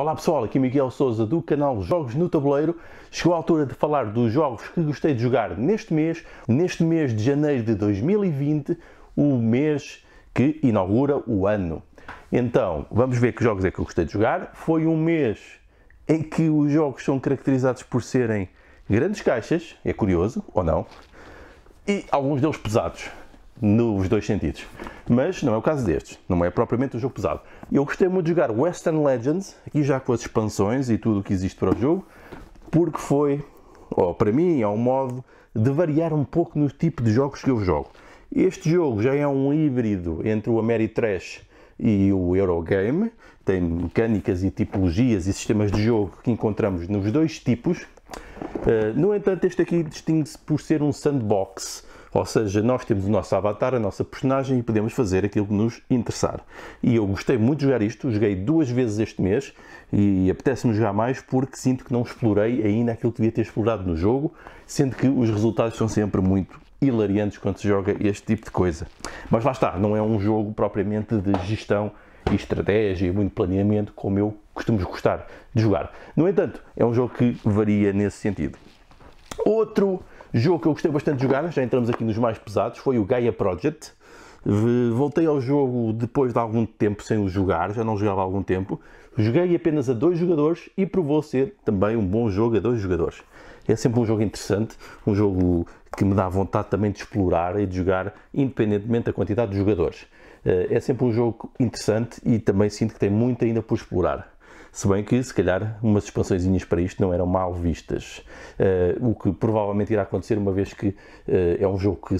Olá pessoal, aqui é Miguel Souza do canal Jogos no Tabuleiro. Chegou a altura de falar dos jogos que gostei de jogar neste mês, neste mês de janeiro de 2020, o mês que inaugura o ano. Então, vamos ver que jogos é que eu gostei de jogar. Foi um mês em que os jogos são caracterizados por serem grandes caixas, é curioso ou não, e alguns deles pesados nos dois sentidos. Mas não é o caso destes, não é propriamente um jogo pesado. Eu gostei muito de jogar Western Legends, aqui já com as expansões e tudo o que existe para o jogo, porque foi, oh, para mim, é um modo de variar um pouco no tipo de jogos que eu jogo. Este jogo já é um híbrido entre o Ameritrash e o Eurogame, tem mecânicas e tipologias e sistemas de jogo que encontramos nos dois tipos. Eh, no entanto, este aqui distingue-se por ser um sandbox, ou seja, nós temos o nosso avatar, a nossa personagem e podemos fazer aquilo que nos interessar. E eu gostei muito de jogar isto, joguei duas vezes este mês e apetece-me jogar mais porque sinto que não explorei ainda aquilo que devia ter explorado no jogo, sendo que os resultados são sempre muito hilariantes quando se joga este tipo de coisa. Mas lá está, não é um jogo propriamente de gestão e estratégia e muito planeamento como eu costumo gostar de jogar. No entanto, é um jogo que varia nesse sentido. Outro Jogo que eu gostei bastante de jogar, já entramos aqui nos mais pesados, foi o Gaia Project. Voltei ao jogo depois de algum tempo sem o jogar, já não jogava há algum tempo. Joguei apenas a dois jogadores e provou ser também um bom jogo a dois jogadores. É sempre um jogo interessante, um jogo que me dá vontade também de explorar e de jogar, independentemente da quantidade de jogadores. Eh, é sempre um jogo interessante e também sinto que tem muito ainda por explorar. Se bem que, se calhar, umas expansõezinhas para isto não eram mal vistas. Uh, o que provavelmente irá acontecer, uma vez que uh, é um jogo que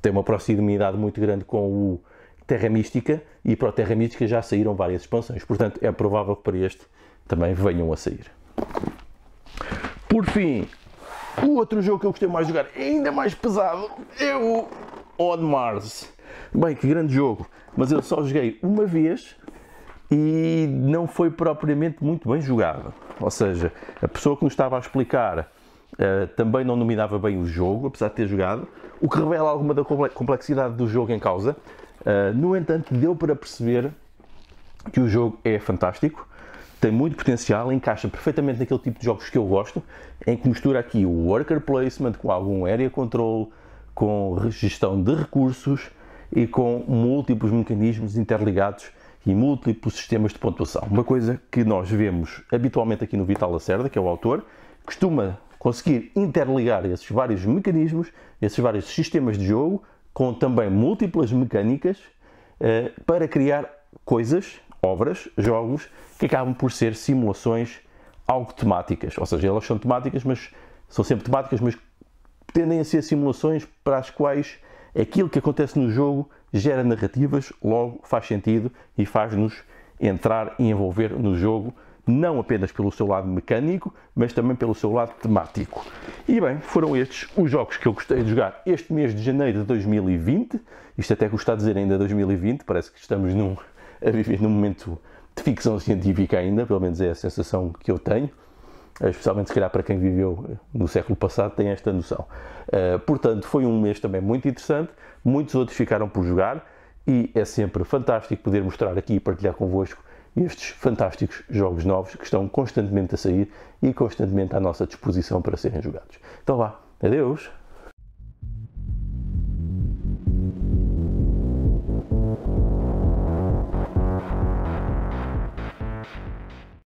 tem uma proximidade muito grande com o Terra Mística, e para o Terra Mística já saíram várias expansões. Portanto, é provável que para este também venham a sair. Por fim, o outro jogo que eu gostei mais de jogar, ainda mais pesado, é o On Mars. Bem, que grande jogo, mas eu só joguei uma vez e não foi propriamente muito bem jogada. Ou seja, a pessoa que nos estava a explicar uh, também não dominava bem o jogo, apesar de ter jogado, o que revela alguma da complexidade do jogo em causa. Uh, no entanto, deu para perceber que o jogo é fantástico, tem muito potencial, encaixa perfeitamente naquele tipo de jogos que eu gosto, em que mistura aqui o worker placement com algum area control, com gestão de recursos e com múltiplos mecanismos interligados e múltiplos sistemas de pontuação. Uma coisa que nós vemos habitualmente aqui no Vital Lacerda, que é o autor, costuma conseguir interligar esses vários mecanismos, esses vários sistemas de jogo, com também múltiplas mecânicas, eh, para criar coisas, obras, jogos, que acabam por ser simulações algo temáticas. Ou seja, elas são temáticas, mas são sempre temáticas, mas tendem a ser simulações para as quais aquilo que acontece no jogo gera narrativas, logo faz sentido e faz-nos entrar e envolver no jogo, não apenas pelo seu lado mecânico, mas também pelo seu lado temático. E bem, foram estes os jogos que eu gostei de jogar este mês de janeiro de 2020. Isto até custa dizer ainda 2020, parece que estamos num, a viver num momento de ficção científica ainda, pelo menos é a sensação que eu tenho especialmente se calhar para quem viveu no século passado, tem esta noção. Eh, portanto, foi um mês também muito interessante, muitos outros ficaram por jogar e é sempre fantástico poder mostrar aqui e partilhar convosco estes fantásticos jogos novos que estão constantemente a sair e constantemente à nossa disposição para serem jogados. Então vá, adeus!